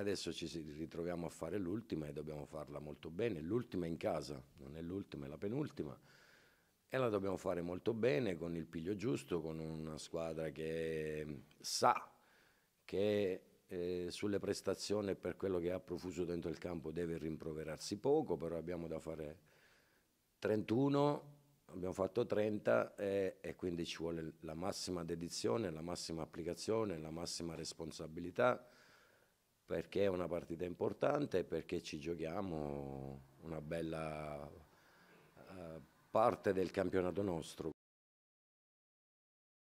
adesso ci ritroviamo a fare l'ultima e dobbiamo farla molto bene. L'ultima in casa, non è l'ultima, è la penultima. E la dobbiamo fare molto bene con il piglio giusto, con una squadra che sa che eh, sulle prestazioni e per quello che ha profuso dentro il campo deve rimproverarsi poco, però abbiamo da fare 31, abbiamo fatto 30 e, e quindi ci vuole la massima dedizione, la massima applicazione, la massima responsabilità perché è una partita importante e perché ci giochiamo una bella eh, parte del campionato nostro.